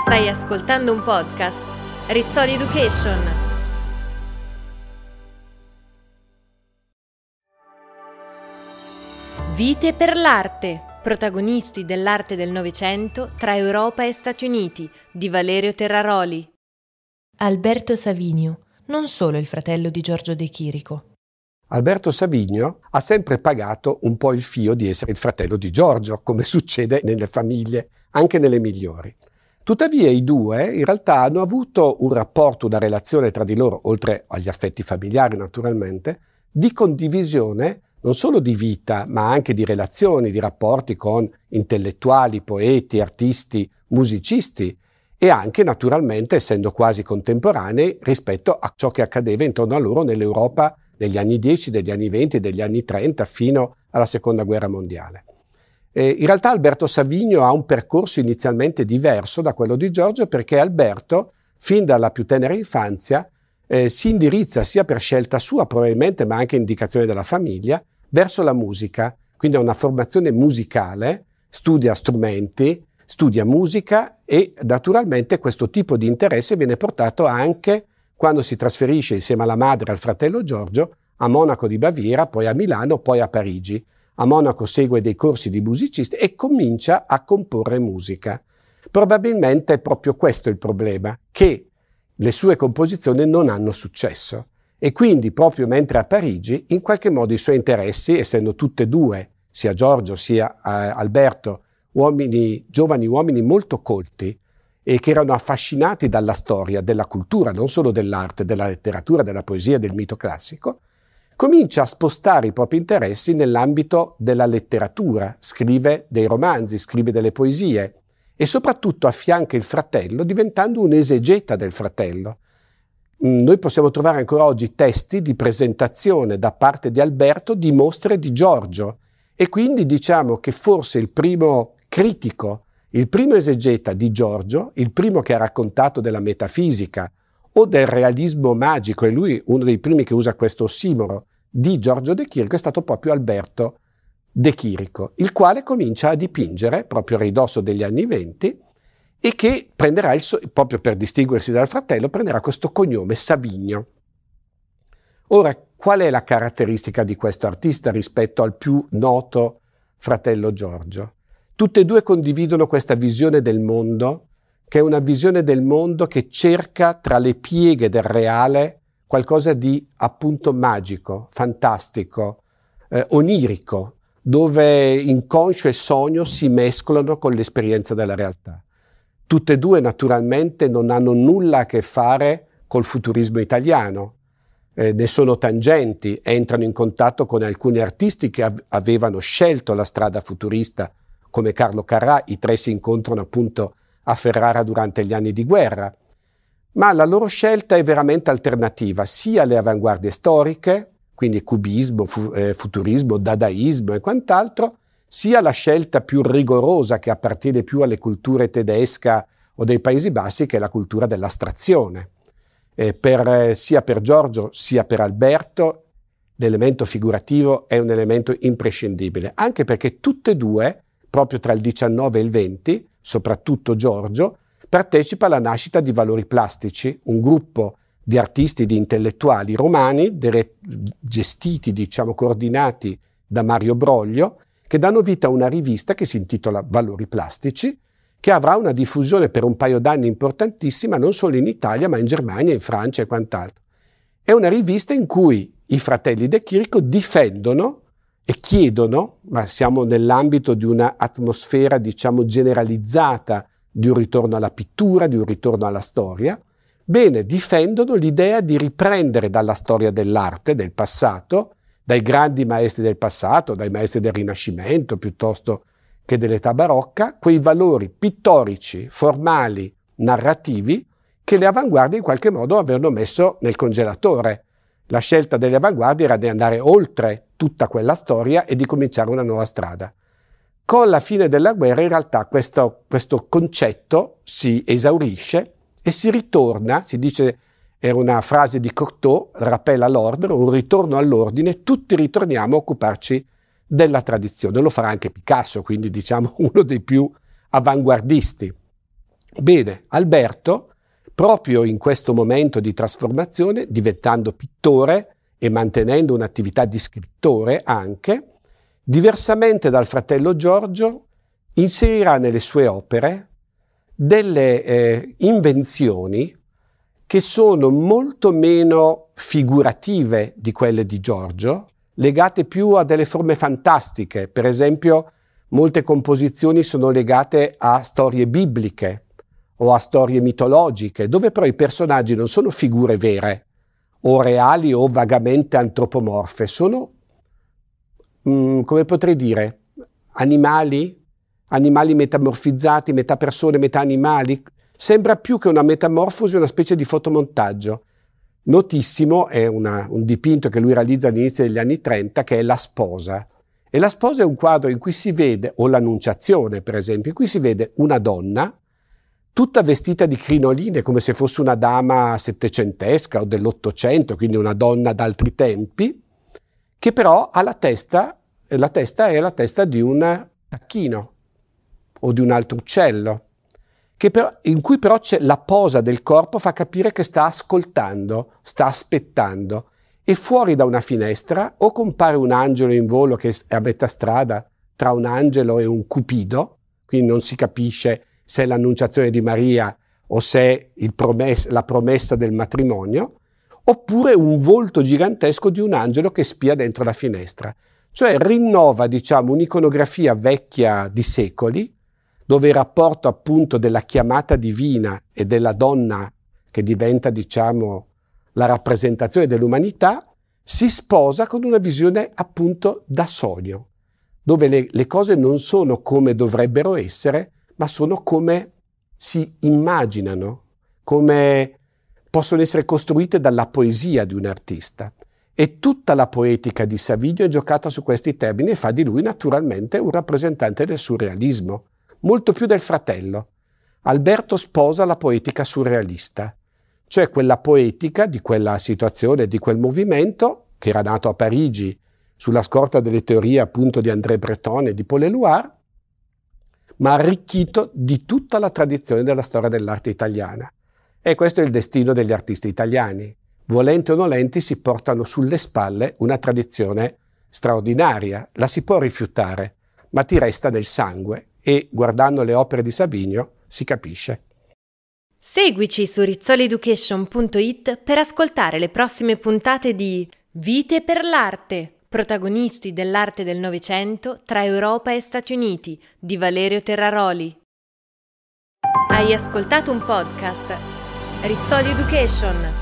Stai ascoltando un podcast Rizzoli Education. Vite per l'arte. Protagonisti dell'arte del Novecento tra Europa e Stati Uniti di Valerio Terraroli. Alberto Savinio, non solo il fratello di Giorgio De Chirico. Alberto Savigno ha sempre pagato un po' il fio di essere il fratello di Giorgio, come succede nelle famiglie, anche nelle migliori. Tuttavia i due in realtà hanno avuto un rapporto, una relazione tra di loro, oltre agli affetti familiari naturalmente, di condivisione non solo di vita, ma anche di relazioni, di rapporti con intellettuali, poeti, artisti, musicisti e anche naturalmente, essendo quasi contemporanei, rispetto a ciò che accadeva intorno a loro nell'Europa degli anni 10, degli anni 20, degli anni 30 fino alla Seconda Guerra Mondiale. Eh, in realtà Alberto Savigno ha un percorso inizialmente diverso da quello di Giorgio perché Alberto, fin dalla più tenera infanzia, eh, si indirizza sia per scelta sua probabilmente, ma anche indicazione della famiglia, verso la musica. Quindi ha una formazione musicale, studia strumenti, studia musica e naturalmente questo tipo di interesse viene portato anche quando si trasferisce insieme alla madre e al fratello Giorgio a Monaco di Baviera, poi a Milano, poi a Parigi. A Monaco segue dei corsi di musicista e comincia a comporre musica. Probabilmente è proprio questo il problema, che le sue composizioni non hanno successo. E quindi, proprio mentre a Parigi, in qualche modo i suoi interessi, essendo tutte e due, sia Giorgio sia eh, Alberto, uomini, giovani uomini molto colti e che erano affascinati dalla storia, della cultura, non solo dell'arte, della letteratura, della poesia, del mito classico, comincia a spostare i propri interessi nell'ambito della letteratura, scrive dei romanzi, scrive delle poesie e soprattutto affianca il fratello diventando un esegeta del fratello. Mm, noi possiamo trovare ancora oggi testi di presentazione da parte di Alberto di mostre di Giorgio e quindi diciamo che forse il primo critico, il primo esegeta di Giorgio, il primo che ha raccontato della metafisica o del realismo magico, è lui uno dei primi che usa questo ossimoro, di Giorgio De Chirico è stato proprio Alberto De Chirico, il quale comincia a dipingere proprio a ridosso degli anni venti e che prenderà, il suo, proprio per distinguersi dal fratello, prenderà questo cognome Savigno. Ora, qual è la caratteristica di questo artista rispetto al più noto fratello Giorgio? Tutte e due condividono questa visione del mondo, che è una visione del mondo che cerca tra le pieghe del reale qualcosa di appunto magico, fantastico, eh, onirico, dove inconscio e sogno si mescolano con l'esperienza della realtà. Tutte e due naturalmente non hanno nulla a che fare col futurismo italiano, eh, ne sono tangenti, entrano in contatto con alcuni artisti che av- avevano scelto la strada futurista, come Carlo Carrà, i tre si incontrano appunto a Ferrara durante gli anni di guerra, ma la loro scelta è veramente alternativa sia alle avanguardie storiche, quindi cubismo, fu eh, futurismo, dadaismo e quant'altro, sia la scelta più rigorosa che appartiene più alle culture tedesca o dei Paesi Bassi, che è la cultura dell'astrazione. Eh, eh, sia per Giorgio sia per Alberto l'elemento figurativo è un elemento imprescindibile, anche perché tutte e due, proprio tra il 19 e il 20, soprattutto Giorgio, partecipa alla nascita di Valori Plastici, un gruppo di artisti e di intellettuali romani, dere- gestiti, diciamo, coordinati da Mario Broglio, che danno vita a una rivista che si intitola Valori Plastici, che avrà una diffusione per un paio d'anni importantissima non solo in Italia, ma in Germania, in Francia e quant'altro. È una rivista in cui i fratelli De Chirico difendono e chiedono, ma siamo nell'ambito di un'atmosfera, diciamo, generalizzata di un ritorno alla pittura, di un ritorno alla storia, bene, difendono l'idea di riprendere dalla storia dell'arte, del passato, dai grandi maestri del passato, dai maestri del Rinascimento piuttosto che dell'età barocca, quei valori pittorici, formali, narrativi che le avanguardie in qualche modo avevano messo nel congelatore. La scelta delle avanguardie era di andare oltre tutta quella storia e di cominciare una nuova strada. Con la fine della guerra in realtà questo, questo concetto si esaurisce e si ritorna, si dice era una frase di Cortot, rappella l'ordine, un ritorno all'ordine, tutti ritorniamo a occuparci della tradizione. Lo farà anche Picasso, quindi diciamo uno dei più avanguardisti. Bene, Alberto, proprio in questo momento di trasformazione, diventando pittore e mantenendo un'attività di scrittore anche, Diversamente dal fratello Giorgio, inserirà nelle sue opere delle eh, invenzioni che sono molto meno figurative di quelle di Giorgio, legate più a delle forme fantastiche. Per esempio, molte composizioni sono legate a storie bibliche o a storie mitologiche, dove però i personaggi non sono figure vere o reali o vagamente antropomorfe, sono mh, mm, come potrei dire, animali, animali metamorfizzati, metà persone, metà animali. Sembra più che una metamorfosi, una specie di fotomontaggio. Notissimo è una, un dipinto che lui realizza all'inizio degli anni 30 che è La sposa. E La sposa è un quadro in cui si vede, o l'Annunciazione per esempio, in cui si vede una donna tutta vestita di crinoline come se fosse una dama settecentesca o dell'Ottocento, quindi una donna d'altri tempi, che però ha la testa, eh, la testa è la testa di un tacchino o di un altro uccello, però, in cui però la posa del corpo fa capire che sta ascoltando, sta aspettando. E fuori da una finestra o compare un angelo in volo che è a metà strada tra un angelo e un cupido, quindi non si capisce se è l'annunciazione di Maria o se è promes- la promessa del matrimonio, oppure un volto gigantesco di un angelo che spia dentro la finestra. Cioè rinnova, diciamo, un'iconografia vecchia di secoli, dove il rapporto appunto della chiamata divina e della donna che diventa, diciamo, la rappresentazione dell'umanità, si sposa con una visione appunto da sogno, dove le, le cose non sono come dovrebbero essere, ma sono come si immaginano, come possono essere costruite dalla poesia di un artista. E tutta la poetica di Saviglio è giocata su questi termini e fa di lui naturalmente un rappresentante del surrealismo, molto più del fratello. Alberto sposa la poetica surrealista, cioè quella poetica di quella situazione, di quel movimento che era nato a Parigi sulla scorta delle teorie appunto di André Breton e di Paul Eluard, ma arricchito di tutta la tradizione della storia dell'arte italiana. E questo è il destino degli artisti italiani. Volenti o nolenti si portano sulle spalle una tradizione straordinaria, la si può rifiutare, ma ti resta nel sangue e guardando le opere di Savigno si capisce. Seguici su rizzoleducation.it per ascoltare le prossime puntate di Vite per l'arte, protagonisti dell'arte del Novecento tra Europa e Stati Uniti di Valerio Terraroli. Hai ascoltato un podcast Rizzoli Education